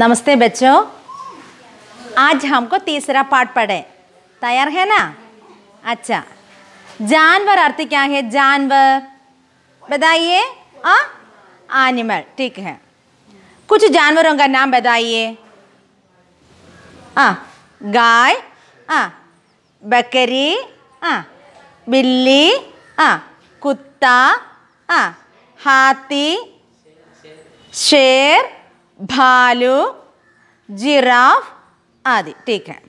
नमस्ते बच्चों आज हमको तीसरा पाठ पढ़े तैयार है ना अच्छा जानवर अर्थ क्या है जानवर बताइए एनिमल ठीक है कुछ जानवरों का नाम बताइए आ गाय आ बकरी आ बिल्ली आ कुत्ता आ हाथी शेर भालू जिराफ आदि ठीक है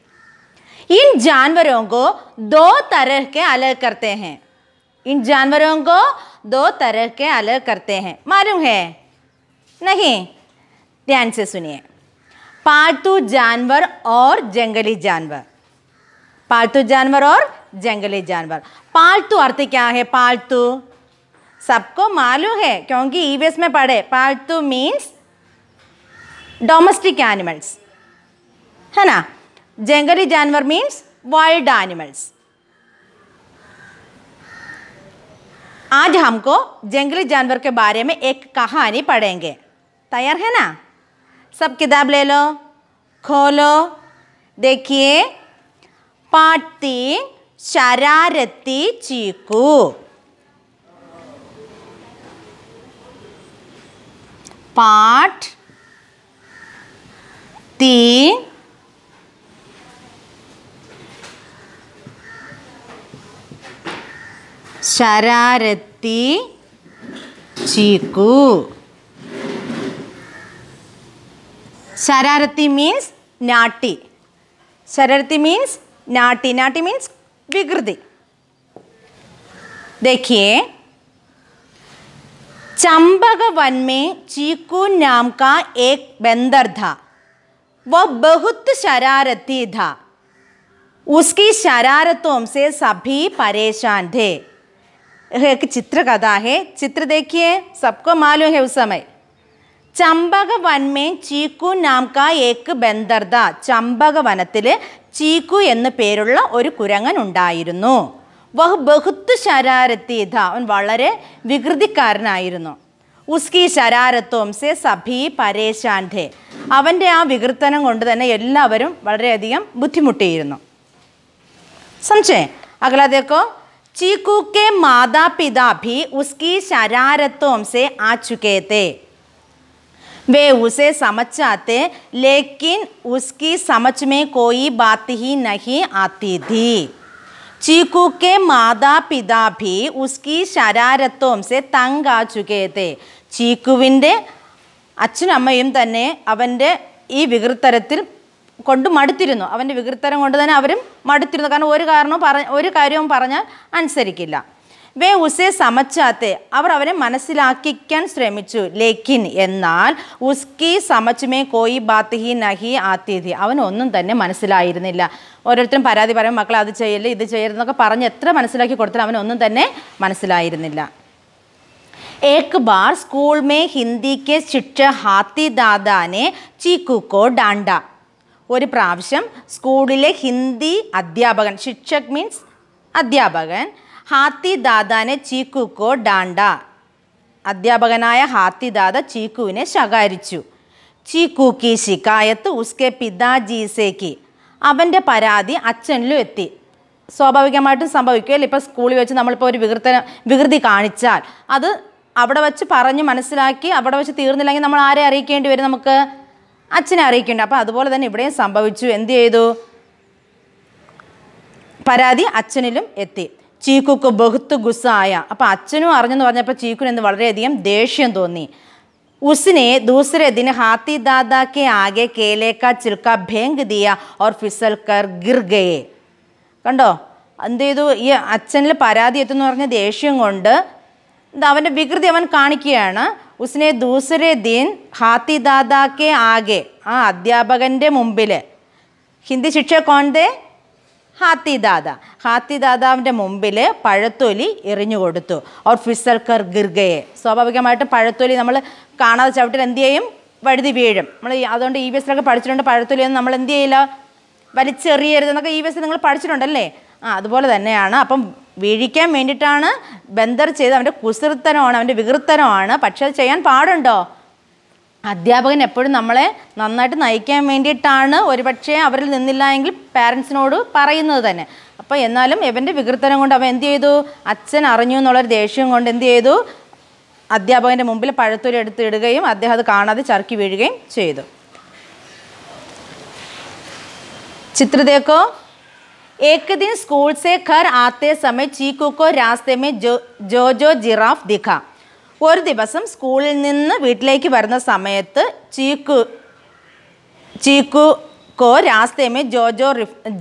इन जानवरों को दो तरह के अलग करते हैं इन जानवरों को दो तरह के अलग करते हैं मालूम है नहीं ध्यान से सुनिए पालतू जानवर और जंगली जानवर पालतू जानवर और जंगली जानवर पालतू अर्थ क्या है पालतू सबको मालूम है क्योंकि ईवीएस में पढ़े पालतू मीन्स डोमेस्टिक एनिमल्स है ना जंगली जानवर मीन्स वाइल्ड एनिमल्स आज हमको जंगली जानवर के बारे में एक कहानी पढ़ेंगे तैयार है ना सब किताब ले लो खोलो देखिए पार्ट शरारती चीकू पाठ तीन शरारती चीकू शरारती मीन्स नाटी शरारती मीन्स नाटी नाटी मीन्स विकृति देखिए चंबक वन में चीकू नाम का एक बंदर था वो बहुत शरारती था उसकी शरारतों से सभी परेशान थे एक चित्रकथा है चित्र देखिए सबको मालूम है उस समय ചമ്പക വൻമേൻ ചീക്കു നാംക ഏക്ക് ബന്ധർദ ചമ്പക വനത്തിൽ ചീക്കു എന്ന് പേരുള്ള ഒരു കുരങ്ങൻ ഉണ്ടായിരുന്നു വഹ് ബഹുത്ത് ധ അവൻ വളരെ വികൃതിക്കാരനായിരുന്നു ഉസ്കി ശരാരത്വംസെ സഭി പരേശാൻധെ അവൻ്റെ ആ വികൃതനം കൊണ്ട് തന്നെ എല്ലാവരും വളരെയധികം ബുദ്ധിമുട്ടിയിരുന്നു സംശയം അഗലാദേക്കോ चीकू के माता पिता भी उसकी शरारतों से आ चुके थे वे उसे समझ जाते लेकिन उसकी समझ में कोई बात ही नहीं आती थी चीकू के माता पिता भी उसकी शरारतों से तंग आ चुके थे ചീക്കുവിൻ്റെ അച്ഛനമ്മയും തന്നെ അവൻ്റെ ഈ വികൃത്തരത്തിൽ കൊണ്ട് മടുത്തിരുന്നു അവൻ്റെ വികൃത്തരം കൊണ്ട് തന്നെ അവരും മടുത്തിരുന്നു കാരണം ഒരു കാരണവും പറ ഒരു കാര്യവും പറഞ്ഞാൽ അനുസരിക്കില്ല വേ ഉസെ സമച്ചാത്തെ അവർ അവരെ മനസ്സിലാക്കിക്കാൻ ശ്രമിച്ചു ലേക്കിൻ എന്നാൽ ഉസ്കി സമച്ചുമേ കോയി ബാത്തിഹി നഹി ആത്തിഥി അവനൊന്നും തന്നെ മനസ്സിലായിരുന്നില്ല ഓരോരുത്തരും പരാതി പറയും മക്കളെ അത് ചെയ്യല്ലേ ഇത് ചെയ്യരുതെന്നൊക്കെ പറഞ്ഞ് എത്ര മനസ്സിലാക്കി കൊടുത്താലും അവനൊന്നും തന്നെ മനസ്സിലായിരുന്നില്ല एक बार स्कूल में हिंदी के शिक्षक हाथी दादा ने चीकू को डांडा ഒരു പ്രാവശ്യം സ്കൂളിലെ ഹിന്ദി അധ്യാപകൻ ശിക്ഷക് മീൻസ് അധ്യാപകൻ ഹാത്തി ദാദാനെ ചീക്കുക്കോ ഡാണ്ട അധ്യാപകനായ ഹാത്തി ദാദ ചീക്കുവിനെ ശകാരിച്ചു ചീക്കൂക്കി ശിക്കായത്ത് ഉസ്കെ की അവൻ്റെ പരാതി അച്ഛനിലും എത്തി സ്വാഭാവികമായിട്ടും സംഭവിക്കുമല്ലോ ഇപ്പോൾ സ്കൂളിൽ വെച്ച് നമ്മളിപ്പോൾ ഒരു വികൃതനം വികൃതി കാണിച്ചാൽ അത് അവിടെ വെച്ച് പറഞ്ഞ് മനസ്സിലാക്കി അവിടെ വെച്ച് തീർന്നില്ലെങ്കിൽ നമ്മൾ ആരെ അറിയിക്കേണ്ടി വരും നമുക്ക് അച്ഛനെ അറിയിക്കേണ്ടി അപ്പോൾ അതുപോലെ തന്നെ ഇവിടെയും സംഭവിച്ചു എന്ത് ചെയ്തു പരാതി അച്ഛനിലും എത്തി ചീക്കുക്ക് ബഹുത്ത് ഗുസായ അപ്പോൾ അച്ഛനും അറിഞ്ഞെന്ന് പറഞ്ഞപ്പോൾ ചീക്കുന് എന്ന് വളരെയധികം ദേഷ്യം തോന്നി ഉസിനെ दूसरे दिन हाथी दादा के आगे केले का ദിയ फेंक दिया और फिसल कर गिर गए കണ്ടോ എന്ത് ചെയ്തു ഈ അച്ഛനിൽ പരാതി എത്തുന്നു പറഞ്ഞ ദേഷ്യം കൊണ്ട് അവൻ്റെ വികൃതി അവൻ കാണിക്കുകയാണ് ഉസ്നെ ദൂസരെ ദീൻ ഹാത്തി ദാദാക്കെ ആകെ ആ അധ്യാപകൻ്റെ മുമ്പിൽ ഹിന്ദി ശിക്ഷ കോൺതേ ഹാത്തി ദാദ ഹാത്തി ദാദാവിൻ്റെ മുമ്പിൽ പഴത്തൊലി എറിഞ്ഞു കൊടുത്തു ഓർ ഫിസർക്കർ ഗിർഗയെ സ്വാഭാവികമായിട്ടും പഴത്തൊലി നമ്മൾ കാണാതെ ചവിട്ടിൽ എന്ത് ചെയ്യും വഴുതി വീഴും നമ്മൾ അതുകൊണ്ട് ഇ വി പഠിച്ചിട്ടുണ്ട് പഠിച്ചിട്ടുണ്ട് ഒന്നും നമ്മൾ എന്ത് ചെയ്യില്ല വലിച്ചെറിയരുത് എന്നൊക്കെ ഇ വി എസ് നിങ്ങൾ പഠിച്ചിട്ടുണ്ടല്ലേ ആ അതുപോലെ തന്നെയാണ് അപ്പം വീഴിക്കാൻ വേണ്ടിയിട്ടാണ് ബന്ദർ ചെയ്ത് അവൻ്റെ കുസൃത്തനമാണ് അവൻ്റെ വികൃത്തനമാണ് പക്ഷെ അത് ചെയ്യാൻ പാടുണ്ടോ അധ്യാപകൻ എപ്പോഴും നമ്മളെ നന്നായിട്ട് നയിക്കാൻ വേണ്ടിയിട്ടാണ് ഒരുപക്ഷെ അവരിൽ നിന്നില്ല എങ്കിൽ പാരൻസിനോട് പറയുന്നത് തന്നെ അപ്പോൾ എന്നാലും ഇവൻ്റെ വികൃതനം കൊണ്ട് അവൻ എന്ത് ചെയ്തു അച്ഛൻ അറിഞ്ഞു എന്നുള്ളൊരു ദേഷ്യം കൊണ്ട് എന്ത് ചെയ്തു അധ്യാപകൻ്റെ മുമ്പിൽ പഴത്തൊരു എടുത്ത് ഇടുകയും അദ്ദേഹം അത് കാണാതെ ചർക്കി വീഴുകയും ചെയ്തു ചിത്രതയൊക്കെ एक दिन स्कूल से घर आते समय ചീക്കു को रास्ते में ജോ ജോജോ ജിറാഫ് ദിഖ ഒരു ദിവസം സ്കൂളിൽ നിന്ന് വീട്ടിലേക്ക് വരുന്ന സമയത്ത് ചീക്കു ചീക്കു കോ രാസ്തേമേ ജോജോ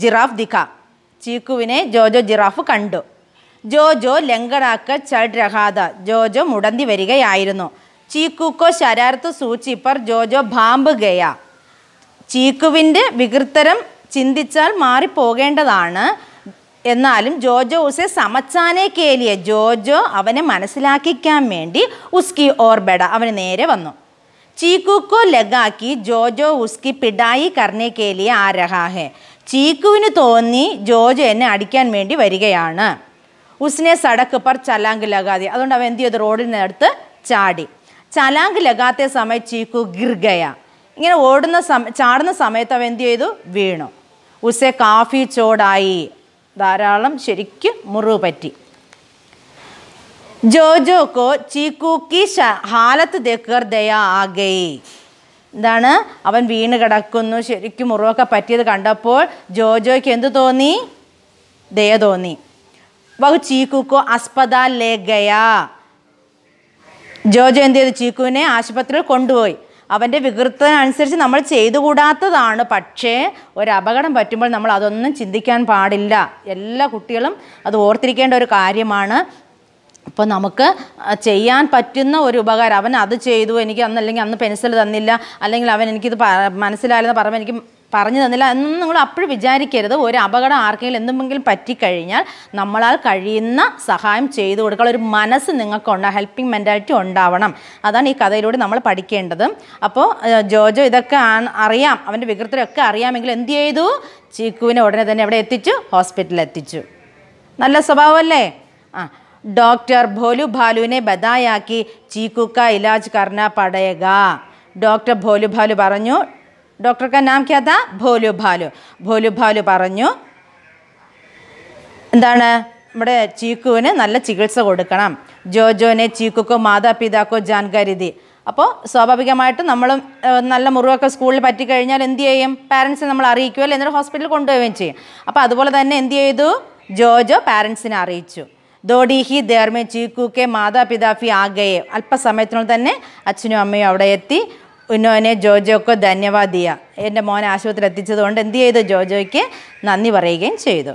ജിറാഫ് ദിഖ ചീക്കുവിനെ ജോജോ ജിറാഫ് കണ്ടു ജോജോ ലങ്കനാക്ക ചഡ് രഹാദ ജോജോ മുടന്തി വരികയായിരുന്നു ചീക്കുക്കോ ശരാർത്ത് സൂചിപ്പർ ജോജോ ഭാമ്പ് ഗയ ചീക്കുവിൻ്റെ വികൃതരം ചിന്തിച്ചാൽ മാറിപ്പോകേണ്ടതാണ് എന്നാലും ജോജോ ഉസെ സമച്ചാനെ കേലിയ ജോജോ അവനെ മനസ്സിലാക്കിക്കാൻ വേണ്ടി ഉസ്കി ഓർബെട അവന് നേരെ വന്നു ചീക്കുക്കോ ലഗാക്കി ജോജോ ഉസ്കി പിടായി കർണേ കേലിയ ആരഹാഹെ ചീക്കുവിന് തോന്നി ജോജോ എന്നെ അടിക്കാൻ വേണ്ടി വരികയാണ് ഉസ്നെ സടക്ക് പർ ചലാങ്ക് ലഗാതി അതുകൊണ്ട് അവൻ എന്ത് ചെയ്തു റോഡിനടുത്ത് ചാടി ചലാങ്ക് ലഗാത്ത സമയം ചീക്കു ഗിർഗയ ഇങ്ങനെ ഓടുന്ന സമ ചാടുന്ന സമയത്ത് അവൻ എന്ത് ചെയ്തു വീണു ഉസെ കാഫി ചോടായി ധാരാളം ശരിക്കും മുറിവ് പറ്റി ജോജോക്കോ ചീക്കൂക്കി ഹാലത്ത് തെക്കർ ദയ ആകയി എന്താണ് അവൻ വീണ് കിടക്കുന്നു ശരിക്കും മുറിവൊക്കെ പറ്റിയത് കണ്ടപ്പോൾ ജോജോയ്ക്ക് എന്ത് തോന്നി ദയ തോന്നി ബഹു ചീക്കൂക്കോ അസ്പതാൽ ലേഖയ ജോജോ എന്ത് ചെയ്തു ചീക്കുവിനെ ആശുപത്രിയിൽ കൊണ്ടുപോയി അവൻ്റെ വികൃതനുസരിച്ച് നമ്മൾ ചെയ്തുകൂടാത്തതാണ് പക്ഷേ ഒരു അപകടം പറ്റുമ്പോൾ നമ്മൾ അതൊന്നും ചിന്തിക്കാൻ പാടില്ല എല്ലാ കുട്ടികളും അത് ഓർത്തിരിക്കേണ്ട ഒരു കാര്യമാണ് അപ്പോൾ നമുക്ക് ചെയ്യാൻ പറ്റുന്ന ഒരു ഉപകാരം അവൻ അത് ചെയ്തു എനിക്ക് അന്ന് അല്ലെങ്കിൽ അന്ന് പെൻസിൽ തന്നില്ല അല്ലെങ്കിൽ അവൻ എനിക്കിത് മനസ്സിലായെന്ന് പറയുമ്പോൾ എനിക്ക് പറഞ്ഞു തന്നില്ല എന്നും നിങ്ങൾ അപ്പോഴും വിചാരിക്കരുത് ഒരു അപകടം ആർക്കെങ്കിലും എന്തെങ്കിലും പറ്റിക്കഴിഞ്ഞാൽ നമ്മളാൽ കഴിയുന്ന സഹായം ചെയ്തു കൊടുക്കാൻ ഒരു മനസ്സ് നിങ്ങൾക്കുണ്ട് ഹെൽപ്പിംഗ് മെൻറ്റാലിറ്റി ഉണ്ടാവണം അതാണ് ഈ കഥയിലൂടെ നമ്മൾ പഠിക്കേണ്ടത് അപ്പോൾ ജോജോ ഇതൊക്കെ അറിയാം അവൻ്റെ വികൃതരൊക്കെ അറിയാമെങ്കിൽ എന്ത് ചെയ്തു ചീക്കുവിനെ ഉടനെ തന്നെ അവിടെ എത്തിച്ചു ഹോസ്പിറ്റലിൽ എത്തിച്ചു നല്ല സ്വഭാവമല്ലേ ആ ഡോക്ടർ ഭോലു ഭാലുവിനെ ബദായാക്കി ചീക്കുക്ക ഇലാജ് കർണ പടയുക ഡോക്ടർ ഭോലു ഭാലു പറഞ്ഞു ഡോക്ടർക്ക് നാം नाम ഭോലു ഭാലു ഭോലു ഭാലു പറഞ്ഞു എന്താണ് നമ്മുടെ ചീക്കുവിന് നല്ല ചികിത്സ കൊടുക്കണം ജോജോനെ ചീക്കുക്കോ മാതാപിതാക്കോ ജാൻകരുതി അപ്പോൾ സ്വാഭാവികമായിട്ടും നമ്മൾ നല്ല മുറിവൊക്കെ സ്കൂളിൽ പറ്റിക്കഴിഞ്ഞാൽ എന്ത് ചെയ്യും പാരൻസിനെ നമ്മൾ അല്ലെങ്കിൽ എന്നിട്ട് ഹോസ്പിറ്റലിൽ കൊണ്ടുപോവുകയും ചെയ്യും അപ്പോൾ അതുപോലെ തന്നെ എന്ത് ചെയ്തു ജോജോ പാരൻസിനെ അറിയിച്ചു ഹി ദേർമേ ചീക്കൂക്കെ മാതാപിതാഫി ആകയെ അല്പസമയത്തിനുള്ളിൽ തന്നെ അച്ഛനും അമ്മയും അവിടെ എത്തി ഉന്നോനെ ജോജോക്ക് ധന്യവാദിയ എൻ്റെ മോനെ ആശുപത്രിയിൽ എത്തിച്ചതുകൊണ്ട് എന്ത് ചെയ്തു ജോജോയ്ക്ക് നന്ദി പറയുകയും ചെയ്തു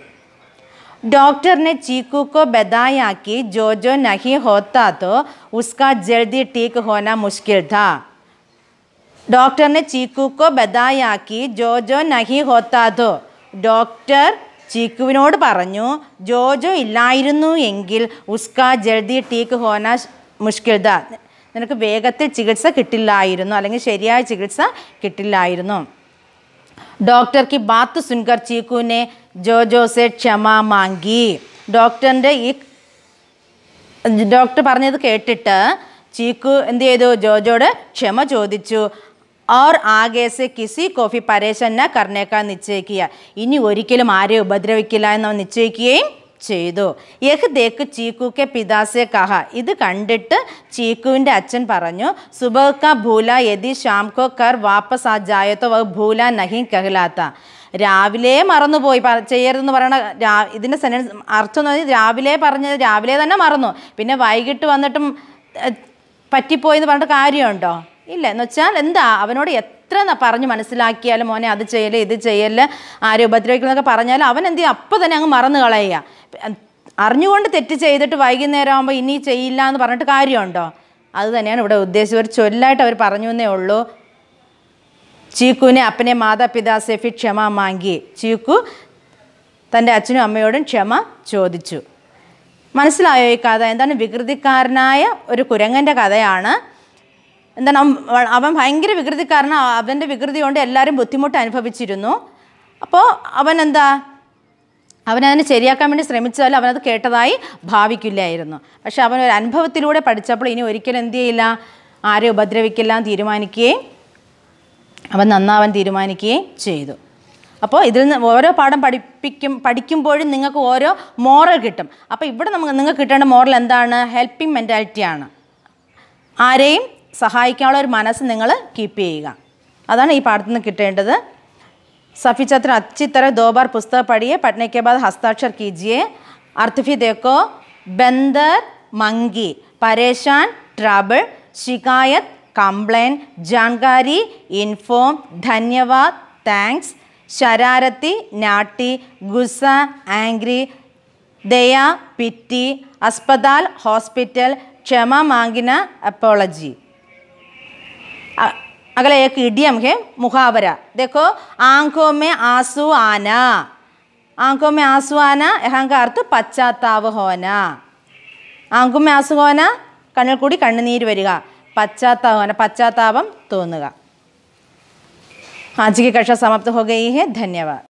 ഡോക്ടറിനെ ചീക്കൂക്കോ ബദായാക്കി ജോജോ നഹി ഹോത്താത്തോ ഉസ്കാ ജൽദി ടീക്ക് ഹോന മുഷ്കിൽ ഥാ ഡോക്ടറിനെ ചീക്കൂക്കോ ബദായാക്കി ജോജോ നഹി ഹോത്താത്തോ ഡോക്ടർ ചീക്കുവിനോട് പറഞ്ഞു ജോജോ ഇല്ലായിരുന്നു എങ്കിൽ ഉസ്കാ ജൽദി ടീക്ക് ഹോന മുഷ്കിൽ ദ നിനക്ക് വേഗത്തിൽ ചികിത്സ കിട്ടില്ലായിരുന്നു അല്ലെങ്കിൽ ശരിയായ ചികിത്സ കിട്ടില്ലായിരുന്നു ഡോക്ടർക്ക് ബാത്ത് സുൻകർ ചീക്കുവിനെ ജോസെ ക്ഷമ മാങ്കി ഡോക്ടറിൻ്റെ ഈ ഡോക്ടർ പറഞ്ഞത് കേട്ടിട്ട് ചീക്കു എന്ത് ചെയ്തു ജോജോട് ക്ഷമ ചോദിച്ചു ഓർ ആകേസെ കിസി കോഫി പരേശന്ന കർണേക്കാൾ നിശ്ചയിക്കുക ഇനി ഒരിക്കലും ആരെയും ഉപദ്രവിക്കില്ല എന്ന് നിശ്ചയിക്കുകയും ചെയ്തു യഹ് ദേക്ക് ചീക്കുക്കെ പിതാസെ കഹ ഇത് കണ്ടിട്ട് ചീക്കുവിൻ്റെ അച്ഛൻ പറഞ്ഞു സുബഹ്ക്ക ഭൂല യതി ശ്യാംകോ കർ വാപ്പസ് ആ ജായത്തോ വ ഭൂല നഹി കഹിലാത്ത രാവിലെ മറന്നുപോയി ചെയ്യരുതെന്ന് പറയണ രാ ഇതിൻ്റെ സെനൻസ് അർത്ഥം എന്ന് രാവിലെ പറഞ്ഞത് രാവിലെ തന്നെ മറന്നു പിന്നെ വൈകിട്ട് വന്നിട്ടും പറ്റിപ്പോയി എന്ന് പറഞ്ഞിട്ട് കാര്യമുണ്ടോ ഇല്ല എന്ന് വെച്ചാൽ എന്താ അവനോട് എത്ര പറഞ്ഞ് മനസ്സിലാക്കിയാലും മോനെ അത് ചെയ്യല് ഇത് ചെയ്യല് ആരെ ഉപദ്രവിക്കണമെന്നൊക്കെ പറഞ്ഞാലും അവൻ എന്ത് ചെയ്യും അപ്പം തന്നെ അങ്ങ് മറന്നു കളയുക അറിഞ്ഞുകൊണ്ട് തെറ്റ് ചെയ്തിട്ട് വൈകുന്നേരം ആകുമ്പോൾ ഇനി ചെയ്യില്ല എന്ന് പറഞ്ഞിട്ട് കാര്യമുണ്ടോ അത് തന്നെയാണ് ഇവിടെ ഉദ്ദേശിച്ച് ഒരു ചൊല്ലായിട്ട് അവർ പറഞ്ഞു എന്നേ ഉള്ളൂ ചീക്കുവിനെ അപ്പനെ മാതാപിതാ സെഫി ക്ഷമ മാങ്കി ചീക്കു തൻ്റെ അച്ഛനും അമ്മയോടും ക്ഷമ ചോദിച്ചു മനസ്സിലായോ ഈ കഥ എന്താണ് വികൃതിക്കാരനായ ഒരു കുരങ്ങൻ്റെ കഥയാണ് എന്താണ് അവൻ ഭയങ്കര കാരണം അവൻ്റെ വികൃതി കൊണ്ട് എല്ലാവരും ബുദ്ധിമുട്ട് അനുഭവിച്ചിരുന്നു അപ്പോൾ അവൻ എന്താ അവനതിനെ ശരിയാക്കാൻ വേണ്ടി ശ്രമിച്ചാലും അവനത് കേട്ടതായി ഭാവിക്കില്ലായിരുന്നു പക്ഷെ അവൻ ഒരു അനുഭവത്തിലൂടെ പഠിച്ചപ്പോൾ ഇനി ഒരിക്കലും എന്ത് ചെയ്യില്ല ആരെ ഉപദ്രവിക്കില്ല തീരുമാനിക്കുകയും അവൻ നന്നാവാൻ തീരുമാനിക്കുകയും ചെയ്തു അപ്പോൾ ഇതിൽ നിന്ന് ഓരോ പാഠം പഠിപ്പിക്കും പഠിക്കുമ്പോഴും നിങ്ങൾക്ക് ഓരോ മോറൽ കിട്ടും അപ്പോൾ ഇവിടെ നമുക്ക് നിങ്ങൾക്ക് കിട്ടേണ്ട മോറൽ എന്താണ് ഹെൽപ്പിംഗ് മെൻറ്റാലിറ്റിയാണ് ആരെയും സഹായിക്കാനുള്ള ഒരു മനസ്സ് നിങ്ങൾ കീപ്പ് ചെയ്യുക അതാണ് ഈ പാഠത്തിൽ നിന്ന് കിട്ടേണ്ടത് सफी छात्र अच्छी तरह दो बार पुस्तक पढ़िए पढ़ने के बाद हस्ताक्षर कीजिए अर्थ भी देखो बंदर मंगी परेशान ट्रबल शिकायत कंप्लेन जानकारी इन्फॉर्म धन्यवाद थैंक्स शरारती नाटी गुस्सा एंग्री दया पिटी अस्पताल हॉस्पिटल क्षमा मांगना अपोलॉजी अगला एक इडियम है मुहावरा देखो आंखों में आंसू आना आंखों में आंसू आना यहाँ का अर्थ पश्चाताप होना ആങ്കും ആസുകോന കണ്ണിൽ കൂടി കണ്ണുനീര് വരിക പശ്ചാത്താപന പശ്ചാത്താപം തോന്നുക ആജിക കക്ഷ സമാപ്ത ഹോ ഗൈ ഹെ ധന്യവാദ്